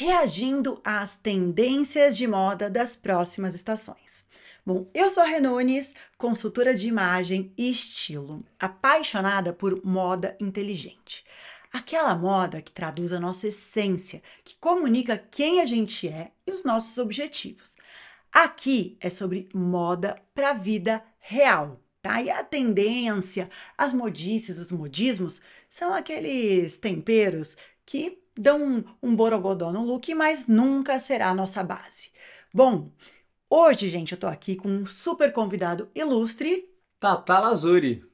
reagindo às tendências de moda das próximas estações. Bom, eu sou a Renunes, consultora de imagem e estilo, apaixonada por moda inteligente. Aquela moda que traduz a nossa essência, que comunica quem a gente é e os nossos objetivos. Aqui é sobre moda para a vida real, tá? E a tendência, as modices, os modismos são aqueles temperos que dão um, um borogodó no look, mas nunca será a nossa base. Bom, hoje, gente, eu tô aqui com um super convidado ilustre. Tata Lazuri.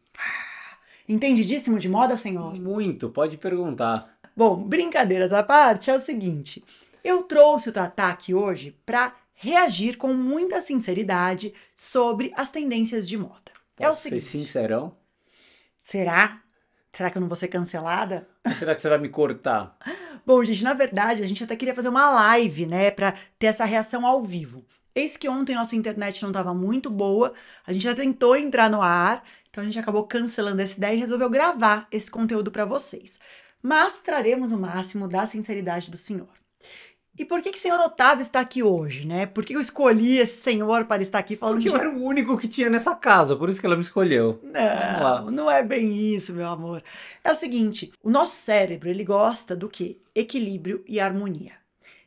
Entendidíssimo de moda, senhor? Muito, pode perguntar. Bom, brincadeiras à parte, é o seguinte. Eu trouxe o Tatá aqui hoje para reagir com muita sinceridade sobre as tendências de moda. Posso é o seguinte. Ser sincerão? Será? Será que eu não vou ser cancelada? Ou será que você vai me cortar? Bom, gente, na verdade, a gente até queria fazer uma live, né, para ter essa reação ao vivo. Eis que ontem nossa internet não estava muito boa, a gente já tentou entrar no ar, então a gente acabou cancelando essa ideia e resolveu gravar esse conteúdo para vocês. Mas traremos o máximo da sinceridade do senhor. E por que que o senhor Otávio está aqui hoje, né? Por que eu escolhi esse senhor para estar aqui falando Porque de... eu era o único que tinha nessa casa, por isso que ela me escolheu. Não, não é bem isso, meu amor. É o seguinte, o nosso cérebro, ele gosta do que? Equilíbrio e harmonia.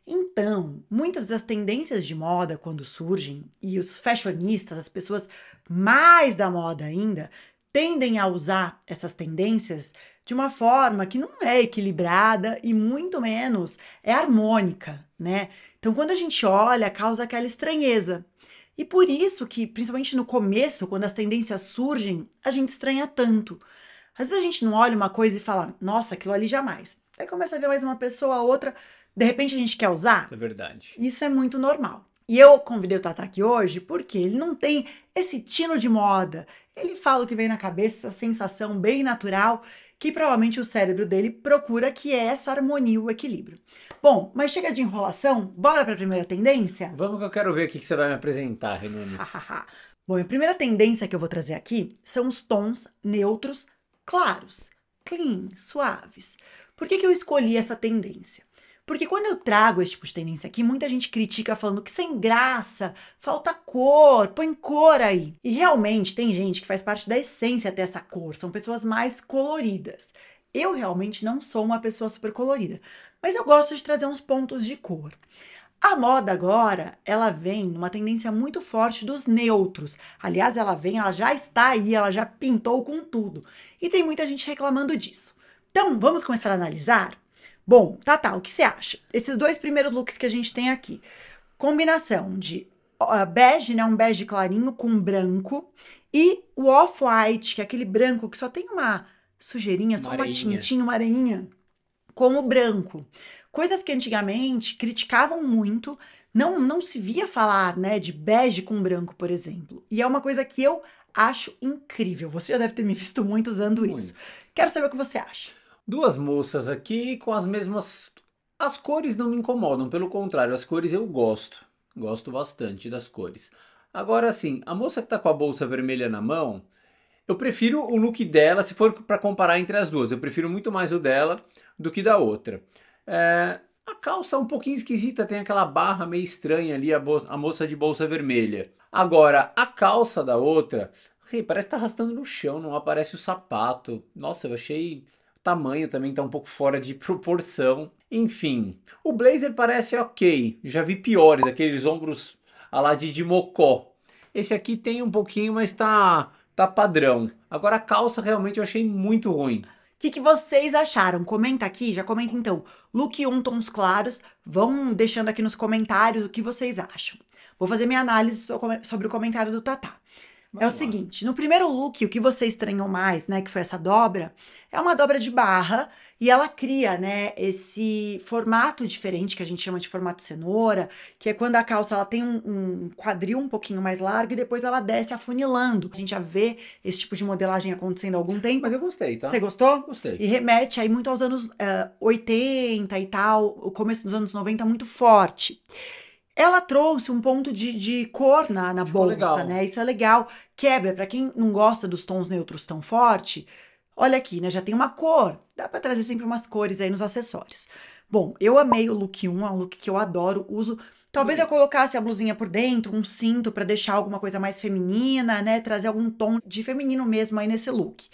Então, muitas das tendências de moda quando surgem, e os fashionistas, as pessoas mais da moda ainda, tendem a usar essas tendências de uma forma que não é equilibrada e muito menos é harmônica, né? Então, quando a gente olha, causa aquela estranheza. E por isso que, principalmente no começo, quando as tendências surgem, a gente estranha tanto. Às vezes a gente não olha uma coisa e fala, nossa, aquilo ali jamais. Aí começa a ver mais uma pessoa, outra, de repente a gente quer usar. É verdade. Isso é muito normal. E eu convidei o Tata aqui hoje porque ele não tem esse tino de moda. Ele fala o que vem na cabeça, essa sensação bem natural, que provavelmente o cérebro dele procura, que é essa harmonia, o equilíbrio. Bom, mas chega de enrolação, bora para a primeira tendência? Vamos que eu quero ver o que você vai me apresentar, Renan. Bom, a primeira tendência que eu vou trazer aqui são os tons neutros claros, clean, suaves. Por que, que eu escolhi essa tendência? Porque quando eu trago esse tipo de tendência aqui, muita gente critica falando que sem graça, falta cor, põe cor aí. E realmente tem gente que faz parte da essência dessa cor, são pessoas mais coloridas. Eu realmente não sou uma pessoa super colorida, mas eu gosto de trazer uns pontos de cor. A moda agora, ela vem numa tendência muito forte dos neutros. Aliás, ela vem, ela já está aí, ela já pintou com tudo. E tem muita gente reclamando disso. Então, vamos começar a analisar? Bom, Tá tá, o que você acha? Esses dois primeiros looks que a gente tem aqui. Combinação de bege, né? Um bege clarinho com branco. E o off-white, que é aquele branco que só tem uma sujeirinha, só uma tintinha, uma areinha. Com o branco. Coisas que antigamente criticavam muito, não, não se via falar, né, de bege com branco, por exemplo. E é uma coisa que eu acho incrível. Você já deve ter me visto muito usando muito. isso. Quero saber o que você acha. Duas moças aqui com as mesmas. As cores não me incomodam, pelo contrário, as cores eu gosto. Gosto bastante das cores. Agora sim, a moça que tá com a bolsa vermelha na mão, eu prefiro o look dela, se for para comparar entre as duas, eu prefiro muito mais o dela do que da outra. É, a calça é um pouquinho esquisita, tem aquela barra meio estranha ali, a, a moça de bolsa vermelha. Agora, a calça da outra, hey, parece que tá arrastando no chão, não aparece o sapato. Nossa, eu achei tamanho também está um pouco fora de proporção. Enfim, o blazer parece ok, já vi piores, aqueles ombros a lá de, de mocó. Esse aqui tem um pouquinho, mas tá, tá padrão. Agora a calça realmente eu achei muito ruim. O que, que, vocês acharam? Comenta aqui, já comenta então. Look 1 tons claros, vão deixando aqui nos comentários o que vocês acham. Vou fazer minha análise sobre o comentário do Tatá. Vamos é o lá. seguinte, no primeiro look, o que você estranhou mais, né, que foi essa dobra, é uma dobra de barra e ela cria, né, esse formato diferente que a gente chama de formato cenoura, que é quando a calça ela tem um, um quadril um pouquinho mais largo e depois ela desce afunilando. A gente já vê esse tipo de modelagem acontecendo há algum tempo. Mas eu gostei, tá? Você gostou? Gostei. E remete aí muito aos anos uh, eh, 80 e tal, o começo dos anos 90 muito forte. Ela trouxe um ponto de, de cor na, na bolsa, legal. né? Isso é legal. Quebra, para quem não gosta dos tons neutros tão forte, olha aqui, né? Já tem uma cor. Dá para trazer sempre umas cores aí nos acessórios. Bom, eu amei o look 1, é um look que eu adoro, uso Talvez eu colocasse a blusinha por dentro, um cinto para deixar alguma coisa mais feminina, né? Trazer algum tom de feminino mesmo aí nesse look.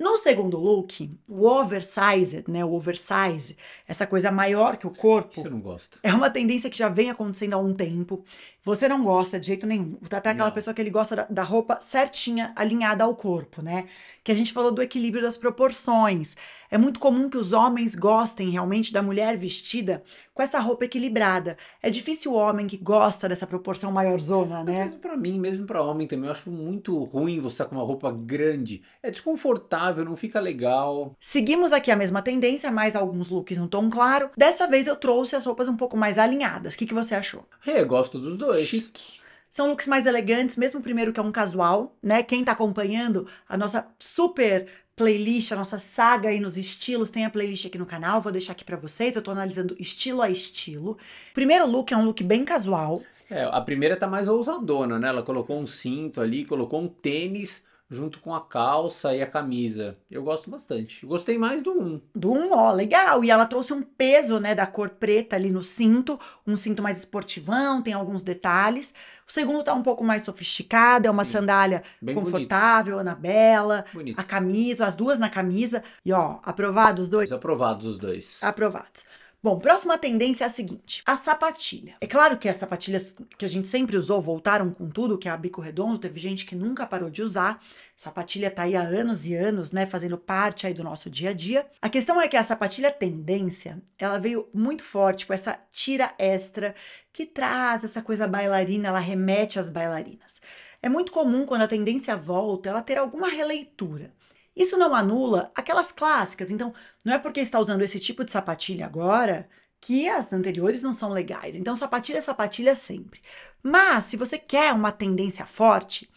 No segundo look, o oversized, né, o oversize, essa coisa maior que o corpo. Você não gosta. É uma tendência que já vem acontecendo há um tempo. Você não gosta de jeito nenhum. Tá até tá aquela não. pessoa que ele gosta da, roupa certinha, alinhada ao corpo, né? Que a gente falou do equilíbrio das proporções. É muito comum que os homens gostem realmente da mulher vestida com essa roupa equilibrada. É difícil o homem que gosta dessa proporção maiorzona, né? Mas mesmo para mim, mesmo para homem também, eu acho muito ruim você tá com uma roupa grande. É desconfortável, não fica legal. Seguimos aqui a mesma tendência, mais alguns looks no tom claro. Dessa vez eu trouxe as roupas um pouco mais alinhadas. O que, que você achou? É, gosto dos dois. Chique. São looks mais elegantes, mesmo primeiro que é um casual, né? Quem tá acompanhando a nossa super playlist, a nossa saga aí nos estilos. Tem a playlist aqui no canal, vou deixar aqui para vocês. Eu tô analisando estilo a estilo. primeiro look é um look bem casual. É, a primeira tá mais ousadona, né? Ela colocou um cinto ali, colocou um tênis, junto com a calça e a camisa. Eu gosto bastante. gostei mais do 1. Um. Do 1, um, ó, legal. E ela trouxe um peso, né, da cor preta ali no cinto, um cinto mais esportivão, tem alguns detalhes. O segundo tá um pouco mais sofisticado, é uma Sim. sandália Bem confortável, bonito. Anabela, bonito. a camisa, as duas na camisa. E ó, aprovados os dois? Aprovados os dois. Aprovados. Bom, próxima tendência é a seguinte: a sapatilha. É claro que as sapatilhas que a gente sempre usou voltaram com tudo, que é a bico redondo, teve gente que nunca parou de usar. Sapatilha tá aí há anos e anos, né, fazendo parte aí do nosso dia a dia. A questão é que a sapatilha tendência, ela veio muito forte com essa tira extra que traz essa coisa bailarina, ela remete às bailarinas. É muito comum quando a tendência volta, ela ter alguma releitura. Isso não anula aquelas clássicas. Então, não é porque está usando esse tipo de sapatilha agora que as anteriores não são legais. Então, sapatilha, é sapatilha sempre. Mas, se você quer uma tendência forte,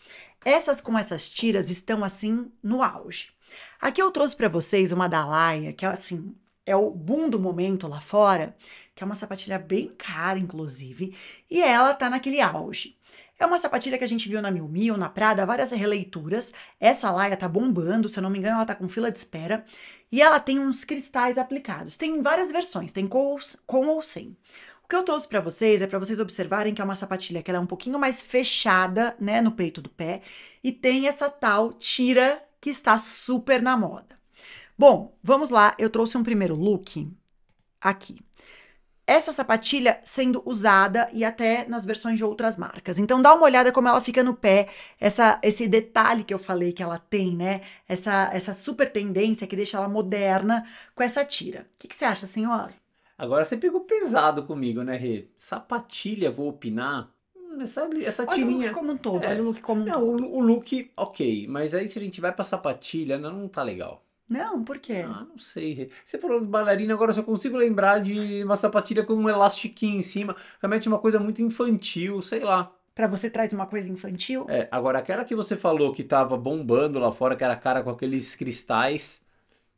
essas com essas tiras estão assim no auge. Aqui eu trouxe para vocês uma da Laia, que é assim, é o boom do momento lá fora, que é uma sapatilha bem cara, inclusive, e ela tá naquele auge. É uma sapatilha que a gente viu na Miu Miu, na Prada, várias releituras. Essa laia tá bombando, se eu não me engano, ela tá com fila de espera. E ela tem uns cristais aplicados. Tem várias versões, tem com, com ou sem. O que eu trouxe para vocês é para vocês observarem que é uma sapatilha que ela é um pouquinho mais fechada, né, no peito do pé, e tem essa tal tira que está super na moda. Bom, vamos lá, eu trouxe um primeiro look aqui essa sapatilha sendo usada e até nas versões de outras marcas. Então dá uma olhada como ela fica no pé, essa, esse detalhe que eu falei que ela tem, né? Essa, essa super tendência que deixa ela moderna com essa tira. O que, que você acha, senhora? Agora você pegou pesado comigo, né, Rê? Sapatilha, vou opinar. Hum, essa, essa tirinha. Olha o look como um todo, é. olha o look como um não, todo. O, o look, ok, mas aí se a gente vai pra sapatilha, não, não tá legal. Não, por quê? Ah, não sei. Você falou de bailarina, agora eu só consigo lembrar de uma sapatilha com um elastiquinho em cima. Realmente uma coisa muito infantil, sei lá. Pra você traz uma coisa infantil? É, agora aquela que você falou que tava bombando lá fora, que era cara com aqueles cristais,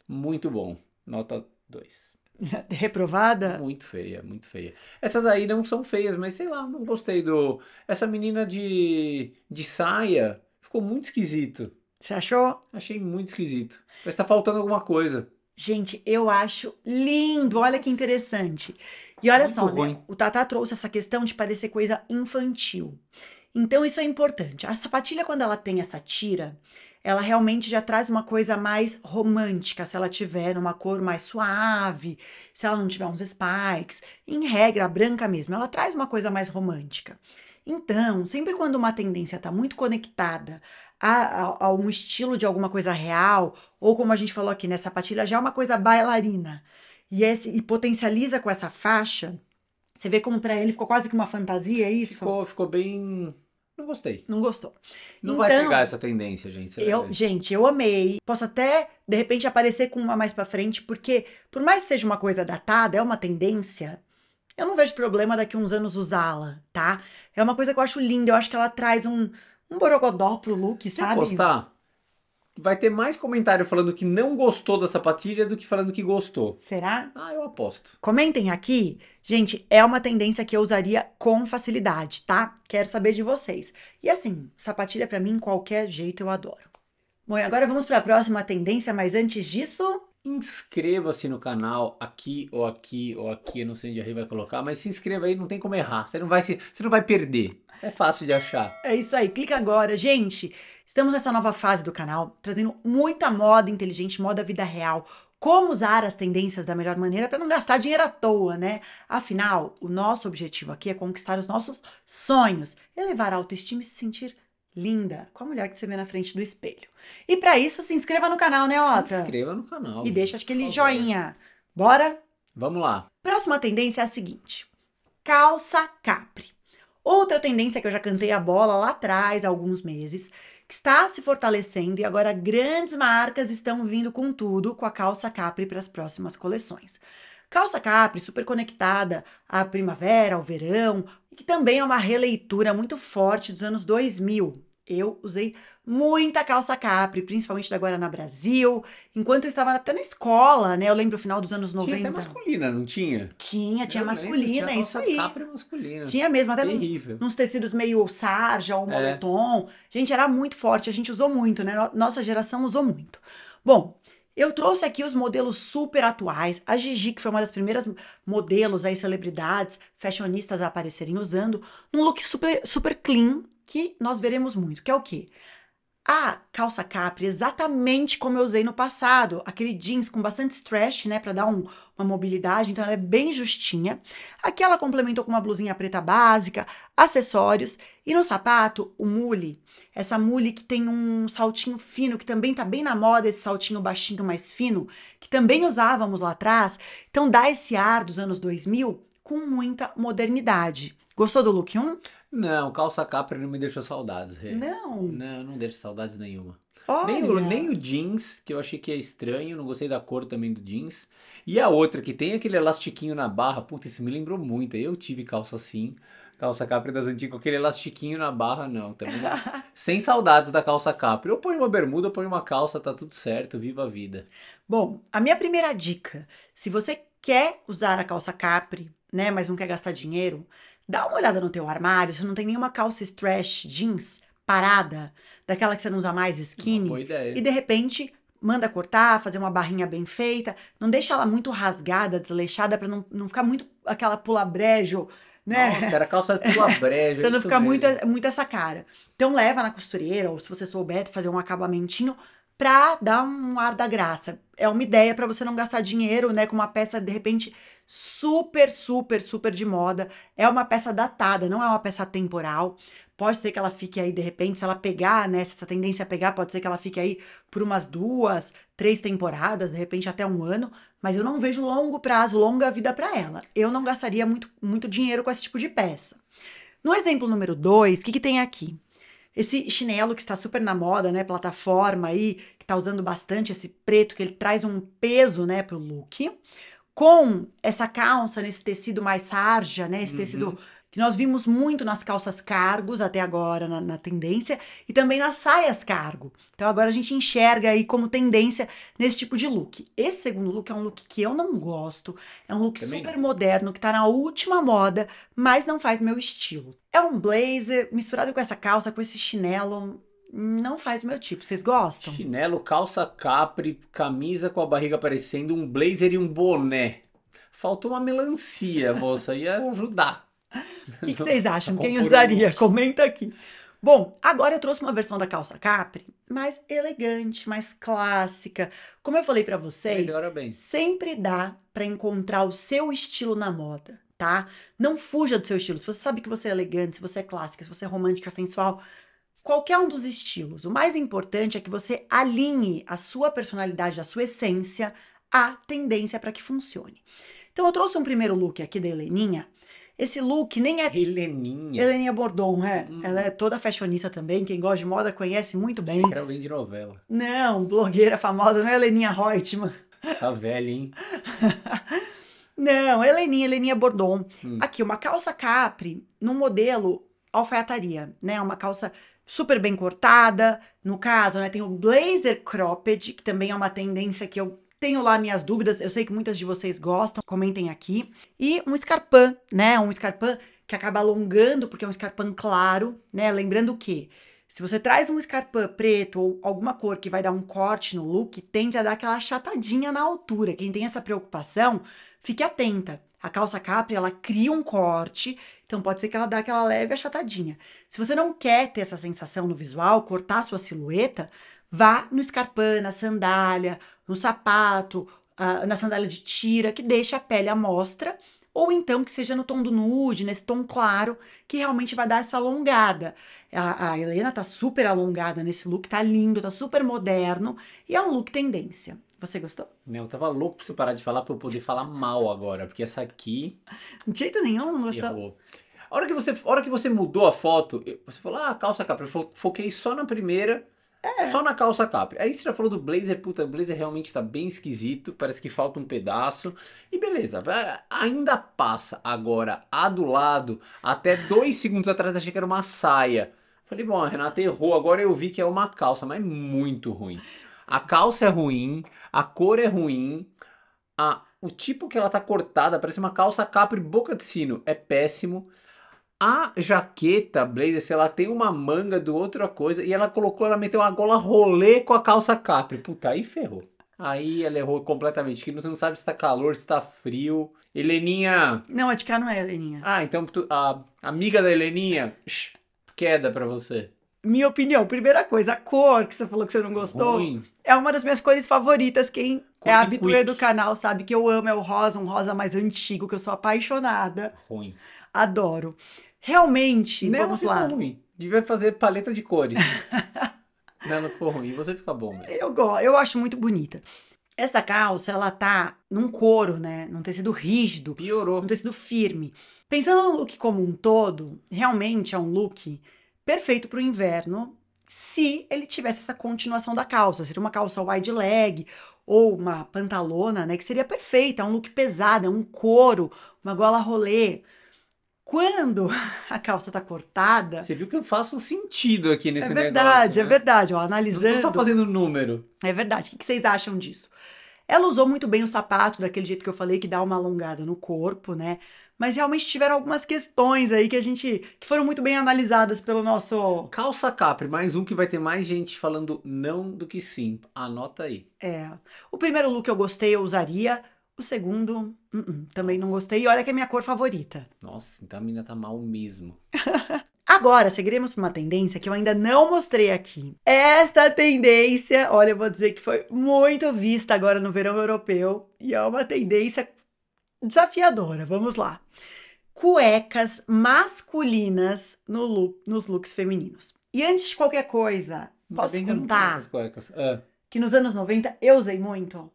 muito bom. Nota 2. Reprovada? Muito feia, muito feia. Essas aí não são feias, mas sei lá, não gostei do. Essa menina de, de saia ficou muito esquisito. Você achou? Achei muito esquisito. Parece que tá faltando alguma coisa. Gente, eu acho lindo. Olha que interessante. E olha muito só, né? o Tata trouxe essa questão de parecer coisa infantil. Então isso é importante. A sapatilha quando ela tem essa tira, ela realmente já traz uma coisa mais romântica, se ela tiver numa cor mais suave, se ela não tiver uns spikes, em regra branca mesmo, ela traz uma coisa mais romântica. Então, sempre quando uma tendência está muito conectada a, a, a, um estilo de alguma coisa real, ou como a gente falou aqui, nessa né, patilha, já é uma coisa bailarina, e, esse, e potencializa com essa faixa, você vê como para ele ficou quase que uma fantasia, é isso? Ficou, ficou bem não gostei. Não gostou. Não então, vai pegar então, essa tendência, gente. Eu, gente, eu amei. Posso até, de repente, aparecer com uma mais para frente, porque, por mais que seja uma coisa datada, é uma tendência. Eu não vejo problema daqui uns anos usá-la, tá? É uma coisa que eu acho linda, eu acho que ela traz um, um borogodó pro look, Você sabe? Postar? vai ter mais comentário falando que não gostou da sapatilha do que falando que gostou. Será? Ah, eu aposto. Comentem aqui. Gente, é uma tendência que eu usaria com facilidade, tá? Quero saber de vocês. E assim, sapatilha para mim, qualquer jeito eu adoro. Bom, e agora vamos para a próxima tendência, mas antes disso, inscreva-se no canal aqui ou aqui ou aqui, eu não sei onde a vai colocar, mas se inscreva aí, não tem como errar. Você não vai se, você não vai perder. É fácil de achar. É isso aí, clica agora, gente. Estamos nessa nova fase do canal, trazendo muita moda inteligente, moda vida real. Como usar as tendências da melhor maneira para não gastar dinheiro à toa, né? Afinal, o nosso objetivo aqui é conquistar os nossos sonhos, elevar a autoestima e se sentir linda, com a mulher que você vê na frente do espelho. E para isso, se inscreva no canal, né, Ota? Se inscreva no canal. E deixa aquele joinha. Bora? Vamos lá. Próxima tendência é a seguinte: calça capri. Outra tendência que eu já cantei a bola lá atrás, há alguns meses, que está se fortalecendo e agora grandes marcas estão vindo com tudo com a calça capri para as próximas coleções. Calça capri super conectada à primavera, ao verão, e que também é uma releitura muito forte dos anos 2000. Eu usei muita calça capri, principalmente da na Brasil. Enquanto eu estava até na escola, né? Eu lembro o final dos anos 90. Tinha até masculina, não tinha? Tinha, tinha eu masculina, lembro, tinha isso aí. Capri masculina. Tinha mesmo, até Terrível. num, nos tecidos meio sarja ou é. moletom. É. Gente, era muito forte, a gente usou muito, né? Nossa geração usou muito. Bom, eu trouxe aqui os modelos super atuais. A Gigi, que foi uma das primeiras modelos aí, celebridades, fashionistas a aparecerem usando, num look super, super clean, que nós veremos muito, que é o quê? a calça capri, exatamente como eu usei no passado, aquele jeans com bastante stretch, né, para dar um, uma mobilidade, então ela é bem justinha. Aqui ela complementou com uma blusinha preta básica, acessórios e no sapato o mule, essa mule que tem um saltinho fino, que também tá bem na moda esse saltinho baixinho mais fino, que também usávamos lá atrás, então dá esse ar dos anos 2000 com muita modernidade. Gostou do look 1? Não, calça capra não me deixou saudades. Rê. Não. Não, não deixa saudades nenhuma. Nem o, nem o jeans, que eu achei que é estranho, não gostei da cor também do jeans. E a outra, que tem aquele elastiquinho na barra, puta, isso me lembrou muito. Eu tive calça assim, calça capri das antigas, aquele elastiquinho na barra, não. Também Sem saudades da calça capri. Eu ponho uma bermuda, ponho uma calça, tá tudo certo, viva a vida. Bom, a minha primeira dica, se você quer usar a calça capri, né, mas não quer gastar dinheiro, dá uma olhada no teu armário, se não tem nenhuma calça stretch jeans parada, daquela que você não usa mais skinny, e de repente manda cortar, fazer uma barrinha bem feita, não deixa ela muito rasgada, desleixada, para não, não ficar muito aquela pula brejo, né? Nossa, era calça pula brejo. pra não ficar muito, muito essa cara. Então leva na costureira, ou se você souber fazer um acabamentinho, para dar um ar da graça. É uma ideia para você não gastar dinheiro, né, com uma peça de repente super, super, super de moda. É uma peça datada, não é uma peça temporal. Pode ser que ela fique aí de repente, se ela pegar, né, se essa tendência a pegar, pode ser que ela fique aí por umas duas, três temporadas, de repente até um ano, mas eu não vejo longo prazo, longa vida para ela. Eu não gastaria muito muito dinheiro com esse tipo de peça. No exemplo número dois o que, que tem aqui? Esse chinelo que está super na moda, né? Plataforma aí, que está usando bastante esse preto, que ele traz um peso, né, pro look com essa calça, nesse tecido mais sarja, né? Esse uhum. tecido que nós vimos muito nas calças cargos até agora, na, na, tendência, e também nas saias cargo. Então agora a gente enxerga aí como tendência nesse tipo de look. Esse segundo look é um look que eu não gosto, é um look também super moderno, que tá na última moda, mas não faz meu estilo. É um blazer misturado com essa calça, com esse chinelo, não faz o meu tipo. Vocês gostam? Chinelo, calça capri, camisa com a barriga aparecendo, um blazer e um boné. Faltou uma melancia, moça, ia ajudar. O que, vocês acham? Tá Quem usaria? Comenta aqui. Bom, agora eu trouxe uma versão da calça capri mais elegante, mais clássica. Como eu falei para vocês, sempre dá para encontrar o seu estilo na moda. Tá? Não fuja do seu estilo. Se você sabe que você é elegante, se você é clássica, se você é romântica, sensual, qualquer um dos estilos. O mais importante é que você alinhe a sua personalidade, a sua essência, à tendência para que funcione. Então, eu trouxe um primeiro look aqui da Heleninha. Esse look nem é. Heleninha. Heleninha Bordon, é. Hum. Ela é toda fashionista também. Quem gosta de moda conhece muito bem. Era alguém de novela. Não, blogueira famosa, não é Heleninha Reutemann. Tá velha, hein? não, Heleninha, Heleninha Bordon. Hum. Aqui, uma calça capri num modelo alfaiataria, né? Uma calça super bem cortada. No caso, né, tem o blazer cropped, que também é uma tendência que eu tenho lá minhas dúvidas. Eu sei que muitas de vocês gostam, comentem aqui. E um escarpão, né? Um escarpão que acaba alongando, porque é um escarpão claro, né? Lembrando que se você traz um escarpão preto ou alguma cor que vai dar um corte no look, tende a dar aquela chatadinha na altura. Quem tem essa preocupação, fique atenta. A calça capri, ela cria um corte, então pode ser que ela dê aquela leve achatadinha. Se você não quer ter essa sensação no visual, cortar sua silhueta, vá no escarpã, na sandália, no sapato, ah, na sandália de tira, que deixa a pele à mostra, ou então que seja no tom do nude, nesse tom claro, que realmente vai dar essa alongada. A, a, Helena tá super alongada nesse look, tá lindo, tá super moderno e é um look tendência. Você gostou? Né, eu tava louco pra você parar de falar pra eu poder falar mal agora, porque essa aqui. De jeito nenhum, não gostou. Errou. A hora que você, hora que você mudou a foto, você falou, ah, calça capri. Eu foquei só na primeira, é. só na calça capri. Aí você já falou do blazer, puta, o blazer realmente tá bem esquisito, parece que falta um pedaço. E beleza, ainda passa. Agora, a do lado, até dois segundos atrás achei que era uma saia. Falei, bom, a Renata errou, agora eu vi que é uma calça, mas é muito ruim. A calça é ruim, a cor é ruim, a, o tipo que ela tá cortada, parece uma calça capri boca de sino, é péssimo. A jaqueta, blazer, sei lá, tem uma manga do outra coisa e ela colocou, ela meteu uma gola rolê com a calça capri. Puta, aí ferrou. Aí ela errou completamente, que você não sabe se tá calor, se tá frio. Heleninha... Não, a de cá não é Heleninha. Ah, então tu, a amiga da Heleninha, queda pra você minha opinião, primeira coisa, a cor que você falou que você não gostou Ruim. é uma das minhas cores favoritas. Quem cor é habituê do canal sabe que eu amo, é o rosa, um rosa mais antigo, que eu sou apaixonada. Ruim. Adoro. Realmente, não, vamos assim, lá. Ruim. Devia fazer paleta de cores. não, não ficou ruim. Você fica bom mesmo. Eu gosto, eu acho muito bonita. Essa calça, ela tá num couro, né? Num tecido rígido. Piorou. Num tecido firme. Pensando no look como um todo, realmente é um look perfeito para o inverno se ele tivesse essa continuação da calça. Seria uma calça wide leg ou uma pantalona, né? Que seria perfeita, é um look pesado, é um couro, uma gola rolê. Quando a calça tá cortada. Você viu que eu faço um sentido aqui nesse é negócio. É verdade, negócio, né? é verdade. Ó, analisando. Não só fazendo número. É verdade. O que vocês acham disso? Ela usou muito bem o sapato, daquele jeito que eu falei, que dá uma alongada no corpo, né? mas realmente tiveram algumas questões aí que a gente. que foram muito bem analisadas pelo nosso. Calça Capri, mais um que vai ter mais gente falando não do que sim. Anota aí. É. O primeiro look eu gostei, eu usaria. O segundo, uh -uh, também não gostei. E olha que é minha cor favorita. Nossa, então a menina tá mal mesmo. Agora, seguiremos para uma tendência que eu ainda não mostrei aqui. Esta tendência, olha, eu vou dizer que foi muito vista agora no verão europeu e é uma tendência desafiadora, vamos lá. Cuecas masculinas no look, nos looks femininos. E antes de qualquer coisa, posso Ainda contar que, é. que nos anos 90 eu usei muito.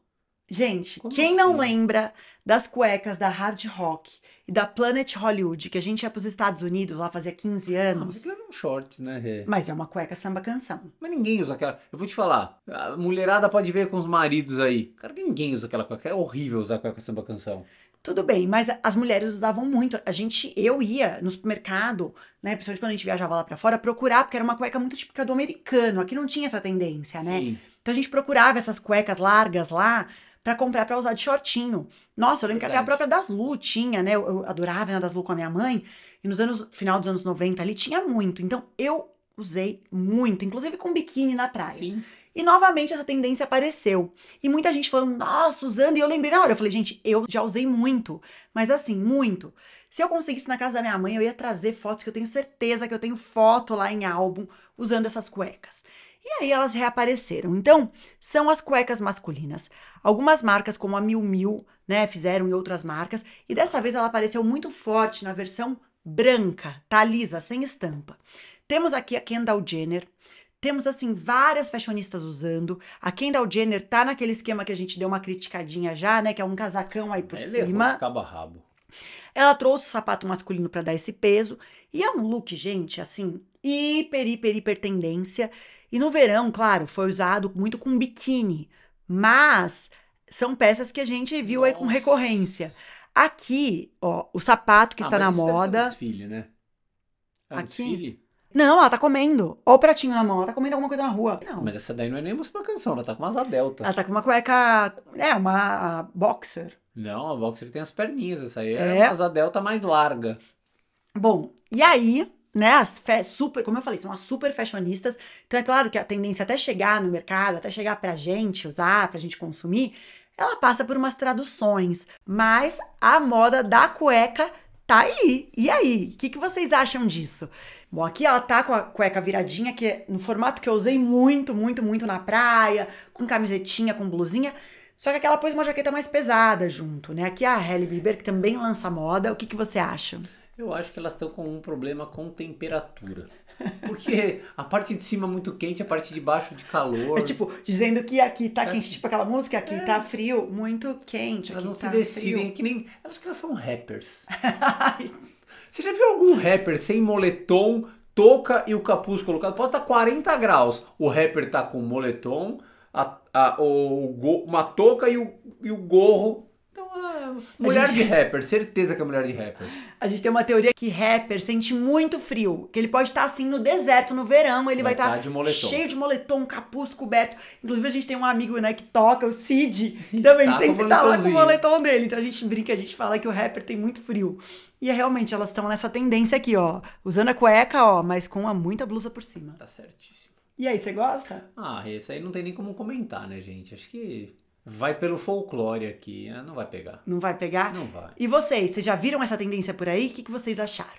Gente, Como quem não assim? lembra das cuecas da Hard Rock e da Planet Hollywood, que a gente ia para os Estados Unidos lá fazia 15 ah, anos? Ah, mas eram shorts, né? Rê? Mas é uma cueca samba canção. Mas ninguém usa aquela. Eu vou te falar, a mulherada pode ver com os maridos aí. Cara, ninguém usa aquela cueca. É horrível usar cueca samba canção. Tudo bem, mas as mulheres usavam muito. A gente, eu ia no supermercado, né, principalmente quando a gente viajava lá para fora, procurar, porque era uma cueca muito típica do americano. Aqui não tinha essa tendência, né? Sim. Então a gente procurava essas cuecas largas lá para comprar para usar de shortinho. Nossa, eu lembro Verdade. que até a própria Lu tinha, né? Eu, eu adorava ir das Lu com a minha mãe. E nos anos final dos anos 90 ali tinha muito. Então eu usei muito, inclusive com biquíni na praia. Sim. E novamente essa tendência apareceu. E muita gente falando, nossa, usando. E eu lembrei na hora, eu falei, gente, eu já usei muito. Mas assim, muito. Se eu conseguisse na casa da minha mãe, eu ia trazer fotos que eu tenho certeza que eu tenho foto lá em álbum usando essas cuecas. E aí elas reapareceram. Então, são as cuecas masculinas. Algumas marcas, como a mil mil né, fizeram e outras marcas. E dessa vez ela apareceu muito forte na versão branca, tá lisa, sem estampa. Temos aqui a Kendall Jenner, temos, assim, várias fashionistas usando. A Kendall Jenner tá naquele esquema que a gente deu uma criticadinha já, né? Que é um casacão aí por Ele cima. Ele rabo. Ela trouxe o sapato masculino para dar esse peso. E é um look, gente, assim, hiper, hiper, hiper tendência. E no verão, claro, foi usado muito com biquíni. Mas são peças que a gente viu Nossa. aí com recorrência. Aqui, ó, o sapato que ah, está na moda. Desfile, né? É um Aqui. Desfile? Não, ela tá comendo. Ou o pratinho na mão, ela tá comendo alguma coisa na rua. Não. Mas essa daí não é nem uma canção, ela tá com umas delta. Ela tá com uma cueca. É, uma a, boxer. Não, a boxer tem as perninhas, essa aí é, é uma asa delta mais larga. Bom, e aí, né, as super, como eu falei, são as super fashionistas. Então é claro que a tendência até chegar no mercado, até chegar pra gente usar, pra gente consumir, ela passa por umas traduções. Mas a moda da cueca tá aí. E aí? O que, que vocês acham disso? Bom, aqui ela tá com a cueca viradinha, que é no formato que eu usei muito, muito, muito na praia, com camisetinha, com blusinha. Só que aquela pôs uma jaqueta mais pesada junto, né? Aqui é a Halle Bieber, que também lança moda. O que, que você acha? Eu acho que elas estão com um problema com temperatura. Porque a parte de cima é muito quente, a parte de baixo de calor. É tipo, dizendo que aqui tá é. quente, tipo aquela música, aqui é. tá frio, muito quente. Elas não tá se decidem, é frio. é que nem. Elas que elas são rappers. Você já viu algum rapper sem moletom, touca e o capuz colocado? Pode estar tá 40 graus. O rapper tá com moletom, a, a, o, uma touca e o, e o gorro Mulher gente... de rapper, certeza que é mulher de rapper. A gente tem uma teoria que rapper sente muito frio, que ele pode estar assim no deserto no verão, ele vai, vai estar tá, tá cheio de moletom, capuz coberto. Inclusive a gente tem um amigo, né, que toca, o Cid, que também tá sempre tá lá com o moletom dele. Então a gente brinca, a gente fala que o rapper tem muito frio. E é realmente, elas estão nessa tendência aqui, ó, usando a cueca, ó, mas com a muita blusa por cima. Tá certíssimo. E aí, você gosta? Ah, esse aí não tem nem como comentar, né, gente? Acho que Vai pelo folclore aqui, né? não vai pegar. Não vai pegar? Não vai. E vocês, vocês já viram essa tendência por aí? O que, que vocês acharam?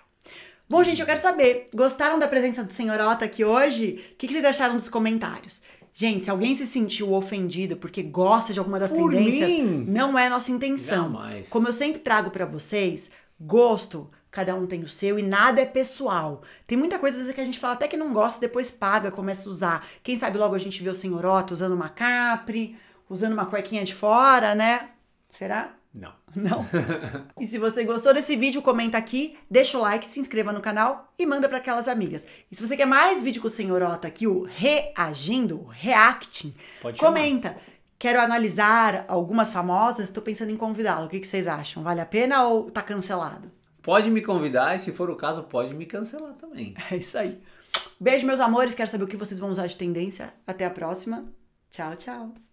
Bom, gente, eu quero saber, gostaram da presença do senhorota aqui hoje? O que, que vocês acharam dos comentários? Gente, se alguém se sentiu ofendido porque gosta de alguma das por tendências, mim? não é nossa intenção. Jamais. Como eu sempre trago para vocês, gosto Cada um tem o seu e nada é pessoal. Tem muita coisa que a gente fala até que não gosta, depois paga, começa a usar. Quem sabe logo a gente vê o senhorota usando uma capri, usando uma cuequinha de fora, né? Será? Não. Não. e se você gostou desse vídeo, comenta aqui, deixa o like, se inscreva no canal e manda para aquelas amigas. E se você quer mais vídeo com o senhorota aqui, o reagindo, reacting, Pode comenta. Quero analisar algumas famosas, estou pensando em convidá-lo. O que, que vocês acham? Vale a pena ou tá cancelado? Pode me convidar e se for o caso, pode me cancelar também. É isso aí. Beijo, meus amores. Quero saber o que vocês vão usar de tendência. Até a próxima. Tchau, tchau.